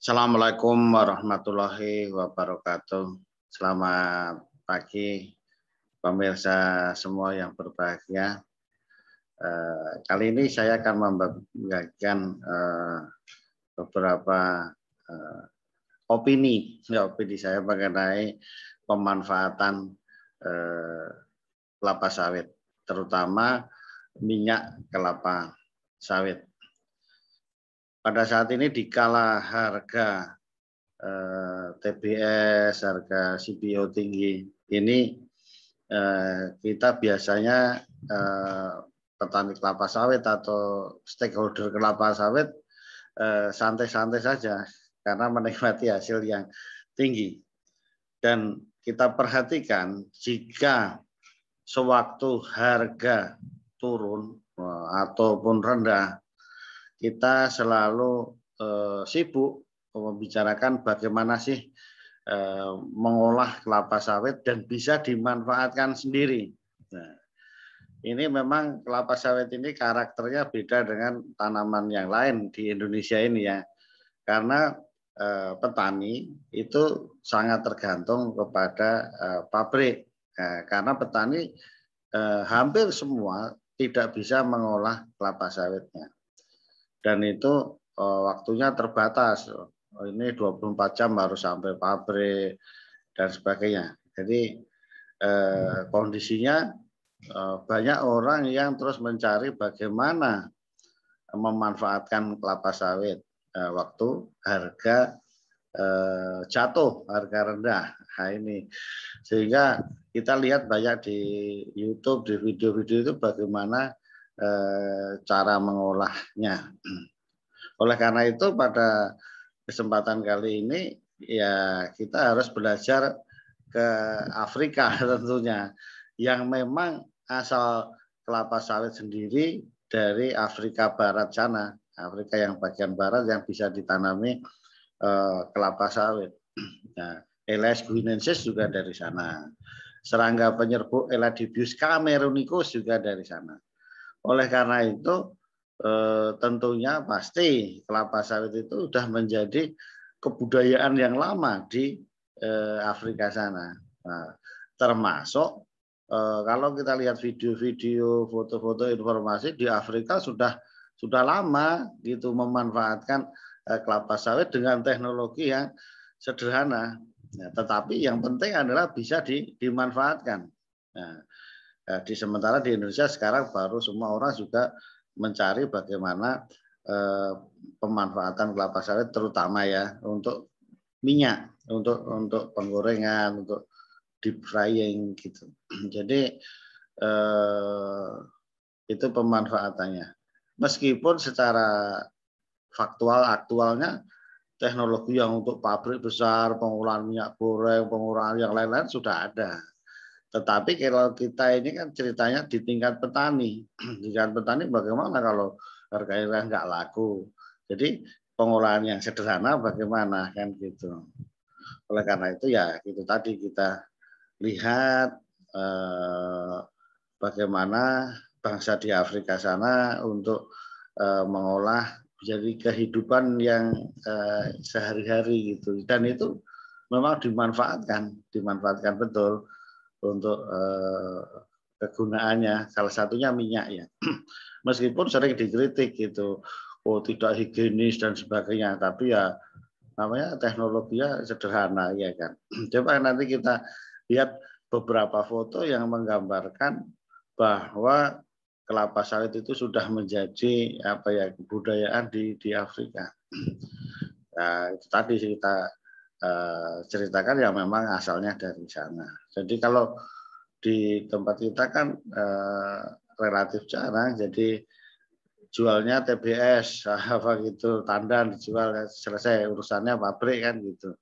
Assalamualaikum warahmatullahi wabarakatuh. Selamat pagi pemirsa semua yang berbahagia. Eh, kali ini saya akan membagikan eh, beberapa eh, opini, ya, opini saya mengenai pemanfaatan kelapa sawit, terutama minyak kelapa sawit pada saat ini dikala harga eh, TBS, harga CPO tinggi ini eh, kita biasanya eh, petani kelapa sawit atau stakeholder kelapa sawit eh, santai-santai saja karena menikmati hasil yang tinggi. Dan kita perhatikan jika sewaktu harga turun eh, ataupun rendah kita selalu eh, sibuk membicarakan bagaimana sih eh, mengolah kelapa sawit dan bisa dimanfaatkan sendiri. Nah, ini memang kelapa sawit ini karakternya beda dengan tanaman yang lain di Indonesia ini ya, karena eh, petani itu sangat tergantung kepada eh, pabrik, nah, karena petani eh, hampir semua tidak bisa mengolah kelapa sawitnya dan itu eh, waktunya terbatas. Oh, ini 24 jam baru sampai pabrik dan sebagainya. Jadi eh, hmm. kondisinya eh, banyak orang yang terus mencari bagaimana memanfaatkan kelapa sawit waktu harga jatuh harga rendah. Nah ini sehingga kita lihat banyak di YouTube di video-video itu bagaimana Eh, cara mengolahnya. Oleh karena itu pada kesempatan kali ini ya kita harus belajar ke Afrika tentunya yang memang asal kelapa sawit sendiri dari Afrika Barat sana, Afrika yang bagian barat yang bisa ditanami eh, kelapa sawit. Nah, Elias guinensis juga dari sana. Serangga penyerbuk Eladibius camerunicus juga dari sana. Oleh karena itu eh, tentunya pasti kelapa sawit itu sudah menjadi kebudayaan yang lama di eh, Afrika sana. Nah, termasuk eh, kalau kita lihat video-video, foto-foto informasi di Afrika sudah sudah lama gitu memanfaatkan kelapa sawit dengan teknologi yang sederhana. Nah, tetapi yang penting adalah bisa dimanfaatkan. Nah, Ya, di sementara di Indonesia sekarang baru semua orang juga mencari bagaimana eh, pemanfaatan kelapa sawit terutama ya untuk minyak, untuk untuk penggorengan, untuk deep frying gitu. Jadi eh, itu pemanfaatannya. Meskipun secara faktual aktualnya teknologi yang untuk pabrik besar, pengolahan minyak goreng, pengolahan yang lain-lain sudah ada. Tetapi kalau kita ini kan ceritanya di tingkat petani. Di tingkat petani bagaimana kalau harganya nggak laku? Jadi pengolahan yang sederhana bagaimana kan gitu. Oleh karena itu ya itu tadi kita lihat eh, bagaimana bangsa di Afrika sana untuk eh, mengolah menjadi kehidupan yang eh, sehari-hari gitu dan itu memang dimanfaatkan dimanfaatkan betul untuk eh, kegunaannya salah satunya minyak ya meskipun sering dikritik gitu oh tidak higienis dan sebagainya tapi ya namanya teknologi ya sederhana ya kan coba nanti kita lihat beberapa foto yang menggambarkan bahwa kelapa sawit itu sudah menjadi apa ya kebudayaan di di Afrika nah, itu tadi kita Eh, ceritakan yang memang asalnya dari sana. Jadi kalau di tempat kita kan eh, relatif jarang, jadi jualnya TBS apa gitu, tandan dijual selesai urusannya pabrik kan gitu.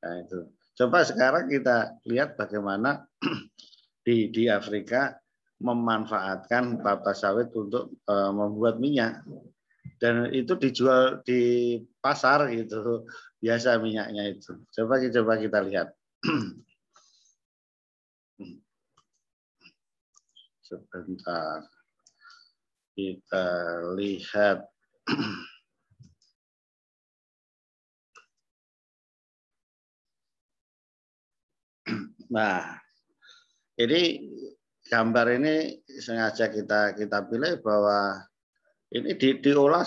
Nah itu. Coba sekarang kita lihat bagaimana di di Afrika memanfaatkan kelapa sawit untuk uh, membuat minyak dan itu dijual di pasar gitu biasa minyaknya itu. Coba kita coba kita lihat. Sebentar. Kita lihat. Nah, jadi gambar ini sengaja kita kita pilih bahwa ini di, diolah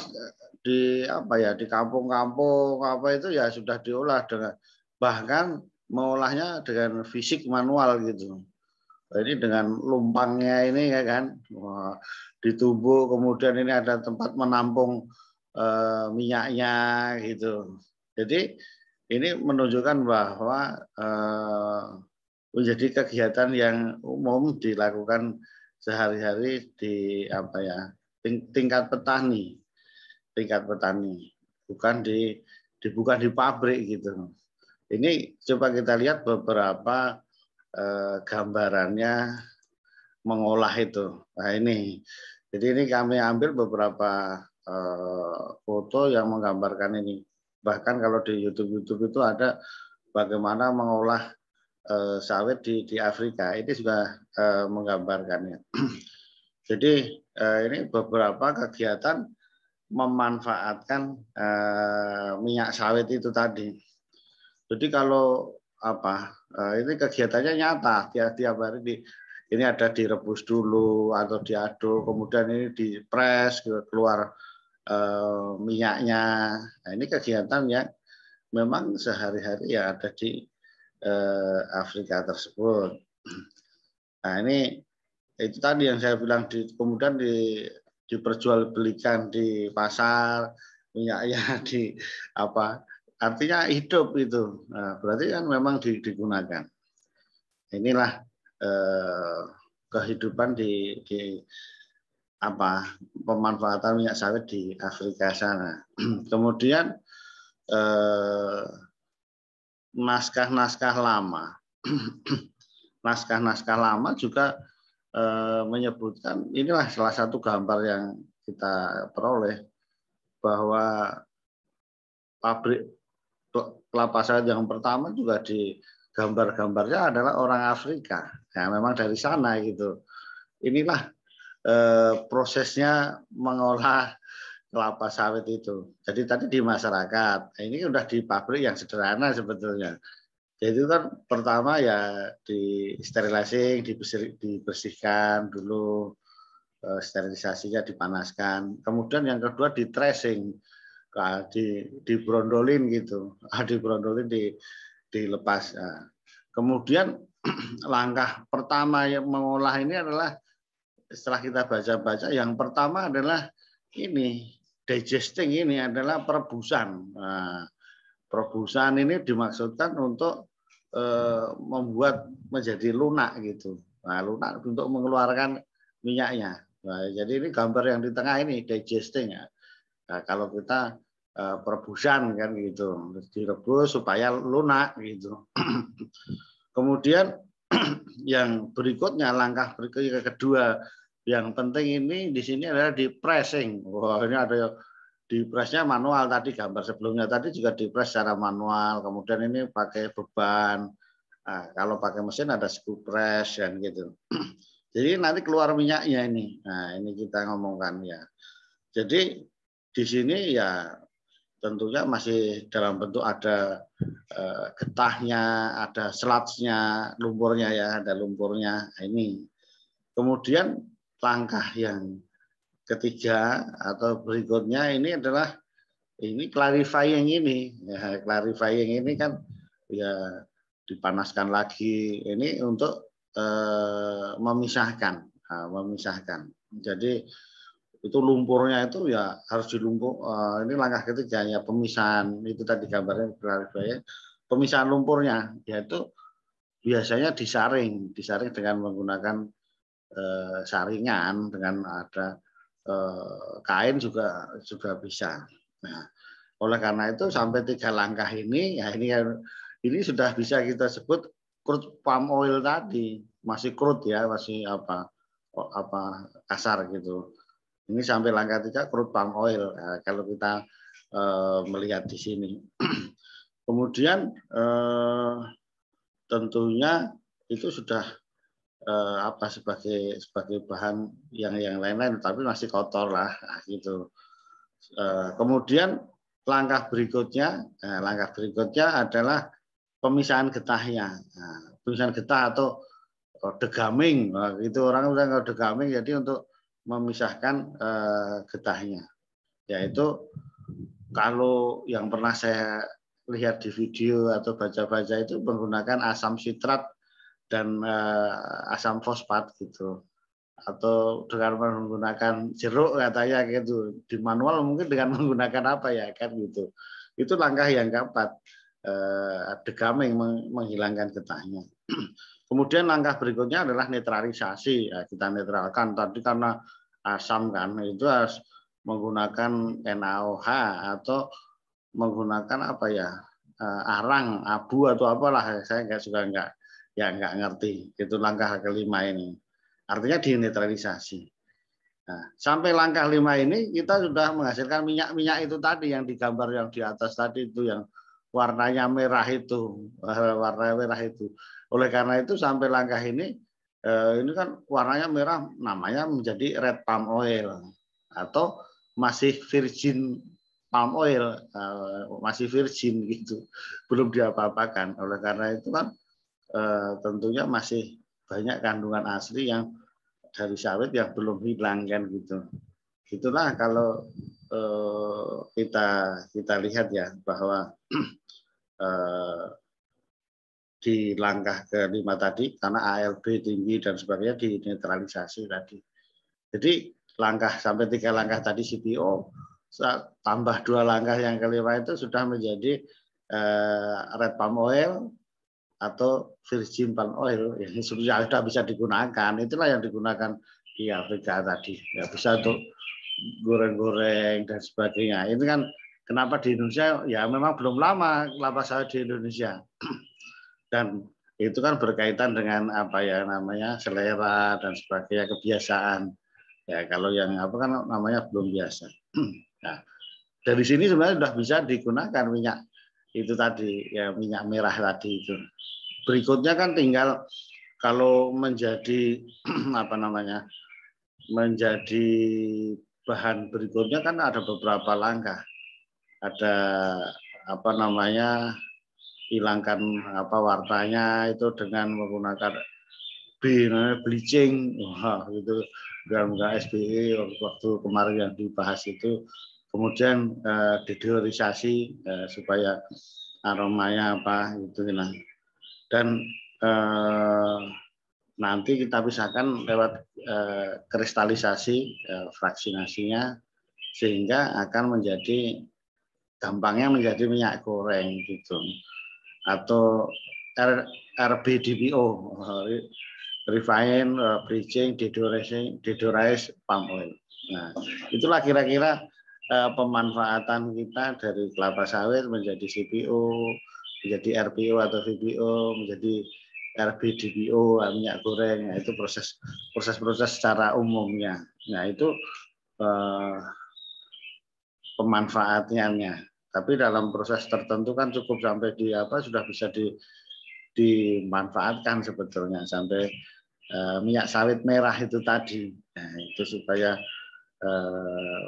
di apa ya di kampung-kampung apa itu ya sudah diolah dengan bahkan mengolahnya dengan fisik manual gitu. Nah, ini dengan lumpangnya ini ya kan ditumbuk kemudian ini ada tempat menampung e, minyaknya gitu. Jadi ini menunjukkan bahwa e, menjadi kegiatan yang umum dilakukan sehari-hari di apa ya tingkat petani tingkat petani bukan di, di bukan di pabrik gitu ini coba kita lihat beberapa eh, gambarannya mengolah itu nah ini jadi ini kami ambil beberapa eh, foto yang menggambarkan ini bahkan kalau di YouTube YouTube itu ada bagaimana mengolah eh, sawit di di Afrika ini sudah eh, menggambarkannya jadi Eh, ini beberapa kegiatan memanfaatkan eh, minyak sawit itu tadi. Jadi kalau apa eh, ini kegiatannya nyata tiap-tiap hari di ini ada direbus dulu atau diaduk, kemudian ini dipres keluar minyaknya. Nah, ini kegiatan yang memang sehari-hari ya ada di Afrika tersebut. Nah ini itu tadi yang saya bilang di, kemudian di diperjualbelikan di pasar minyaknya ya, di apa artinya hidup itu nah, berarti kan memang digunakan inilah eh, kehidupan di, di apa pemanfaatan minyak sawit di Afrika sana kemudian naskah eh, naskah-naskah lama naskah-naskah lama juga Eh, menyebutkan inilah salah satu gambar yang kita peroleh bahwa pabrik kelapa sawit yang pertama juga di gambar-gambarnya adalah orang Afrika. Nah, memang dari sana gitu. Inilah eh, prosesnya mengolah kelapa sawit itu. Jadi tadi di masyarakat, ini udah di pabrik yang sederhana sebetulnya. Jadi ya kan pertama ya di sterilizing, dibersihkan dulu, eh, sterilisasinya dipanaskan. Kemudian yang kedua di tracing, di brondolin gitu, ah, di di dilepas. Ah. Kemudian langkah pertama yang mengolah ini adalah setelah kita baca-baca yang pertama adalah ini digesting ini adalah perebusan. Nah, Terobosan ini dimaksudkan untuk e, membuat menjadi lunak gitu. Nah, lunak untuk mengeluarkan minyaknya. Nah, jadi ini gambar yang di tengah ini digesting ya. Nah, kalau kita e, eh, perebusan kan gitu, direbus supaya lunak gitu. Kemudian yang berikutnya langkah berikutnya kedua yang penting ini di sini adalah di pressing. Wah, ini ada di pressnya manual tadi gambar sebelumnya tadi juga di press secara manual kemudian ini pakai beban nah, kalau pakai mesin ada screw press dan gitu jadi nanti keluar minyaknya ini nah ini kita ngomongkan ya jadi di sini ya tentunya masih dalam bentuk ada eh, getahnya, ada selatnya, lumpurnya ya, ada lumpurnya nah, ini. Kemudian langkah yang ketiga atau berikutnya ini adalah ini clarifying ini ya, clarifying ini kan ya dipanaskan lagi ini untuk eh, memisahkan nah, memisahkan jadi itu lumpurnya itu ya harus dilumpuh eh, ini langkah ketiga ya pemisahan itu tadi gambarnya clarifying ya. pemisahan lumpurnya yaitu biasanya disaring disaring dengan menggunakan eh, saringan dengan ada Eh, kain juga juga bisa. Nah, oleh karena itu sampai tiga langkah ini ya ini ini sudah bisa kita sebut crude palm oil tadi masih crude ya masih apa apa kasar gitu. Ini sampai langkah tiga crude palm oil nah, kalau kita eh, melihat di sini. Kemudian eh, tentunya itu sudah eh, apa sebagai sebagai bahan yang yang lain-lain tapi masih kotor lah nah, gitu eh, kemudian langkah berikutnya eh, langkah berikutnya adalah pemisahan getahnya nah, pemisahan getah atau eh, degaming nah, itu orang udah kan kalau degaming jadi untuk memisahkan eh, getahnya yaitu kalau yang pernah saya lihat di video atau baca-baca itu menggunakan asam sitrat dan uh, asam fosfat gitu atau dengan menggunakan jeruk katanya gitu di manual mungkin dengan menggunakan apa ya kan gitu itu langkah yang keempat eh, degaming menghilangkan getahnya kemudian langkah berikutnya adalah netralisasi ya, kita netralkan tadi karena asam kan itu harus menggunakan NaOH atau menggunakan apa ya eh, arang abu atau apalah saya nggak suka nggak ya nggak ngerti. Itu langkah kelima ini. Artinya dinetralisasi. Nah, sampai langkah lima ini kita sudah menghasilkan minyak-minyak itu tadi yang digambar yang di atas tadi itu yang warnanya merah itu, eh, warna merah itu. Oleh karena itu sampai langkah ini eh, ini kan warnanya merah namanya menjadi red palm oil atau masih virgin palm oil eh, masih virgin gitu belum diapa-apakan oleh karena itu kan Eh, tentunya masih banyak kandungan asli yang dari sawit yang belum hilang kan gitu. Itulah kalau eh, kita kita lihat ya bahwa eh, di langkah kelima tadi karena ALB tinggi dan sebagainya dinetralisasi tadi. Jadi langkah sampai tiga langkah tadi CPO tambah dua langkah yang kelima itu sudah menjadi eh, red palm oil atau virgin palm oil yang sebenarnya sudah bisa digunakan itulah yang digunakan di Afrika tadi ya bisa untuk goreng-goreng dan sebagainya Ini kan kenapa di Indonesia ya memang belum lama kelapa sawit di Indonesia dan itu kan berkaitan dengan apa ya namanya selera dan sebagainya kebiasaan ya kalau yang apa kan namanya belum biasa nah dari sini sebenarnya sudah bisa digunakan minyak itu tadi ya minyak merah tadi itu. Berikutnya kan tinggal kalau menjadi apa namanya? menjadi bahan berikutnya kan ada beberapa langkah. Ada apa namanya? hilangkan apa warnanya itu dengan menggunakan B namanya bleaching wah gitu gram SBE waktu kemarin yang dibahas itu kemudian eh, eh, supaya aromanya apa itu hilang nah. dan eh, nanti kita pisahkan lewat eh, kristalisasi eh, fraksinasinya sehingga akan menjadi gampangnya menjadi minyak goreng gitu atau R, RBDPO eh, refine, eh, bridging, deodorizing, deodorize palm oil. Nah, itulah kira-kira Eh, pemanfaatan kita dari kelapa sawit menjadi CPO, menjadi RPO atau VPO, menjadi RBDPO eh, minyak goreng ya itu proses proses secara umumnya. Nah itu eh, pemanfaatannya. Tapi dalam proses tertentu kan cukup sampai di apa sudah bisa di dimanfaatkan sebetulnya sampai eh, minyak sawit merah itu tadi. Nah itu supaya eh,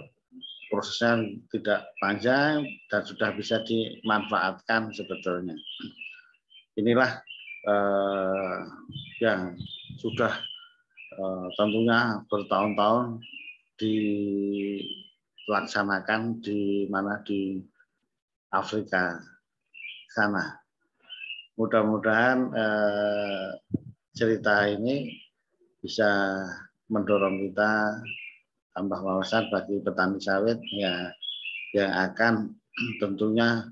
prosesnya tidak panjang dan sudah bisa dimanfaatkan sebetulnya. Inilah eh, yang sudah eh, tentunya bertahun-tahun dilaksanakan di mana di Afrika sana. Mudah-mudahan eh, cerita ini bisa mendorong kita tambah wawasan bagi petani sawit ya yang akan tentunya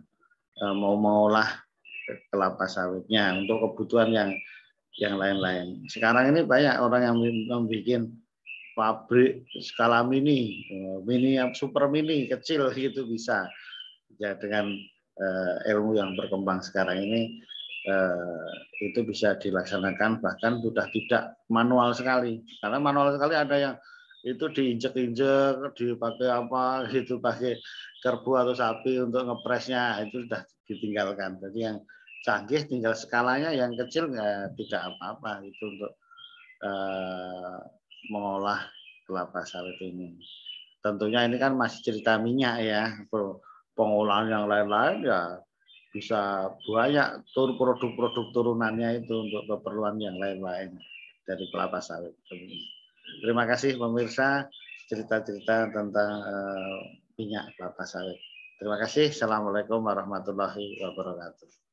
mau e, mengolah kelapa sawitnya untuk kebutuhan yang yang lain-lain. Sekarang ini banyak orang yang membuat pabrik skala mini, e, mini super mini kecil gitu bisa. Ya dengan e, ilmu yang berkembang sekarang ini itu bisa dilaksanakan bahkan sudah tidak manual sekali. Karena manual sekali ada yang itu diinjek-injek, dipakai apa gitu, pakai kerbau atau sapi untuk ngepresnya itu sudah ditinggalkan. Jadi yang canggih tinggal skalanya, yang kecil nggak tidak apa-apa itu untuk eh, mengolah kelapa sawit ini. Tentunya ini kan masih cerita minyak ya, Pengolahan yang lain-lain ya bisa banyak tur produk-produk turunannya itu untuk keperluan yang lain-lain dari kelapa sawit. Terima kasih pemirsa cerita-cerita tentang uh, minyak kelapa sawit. Terima kasih. Assalamualaikum warahmatullahi wabarakatuh.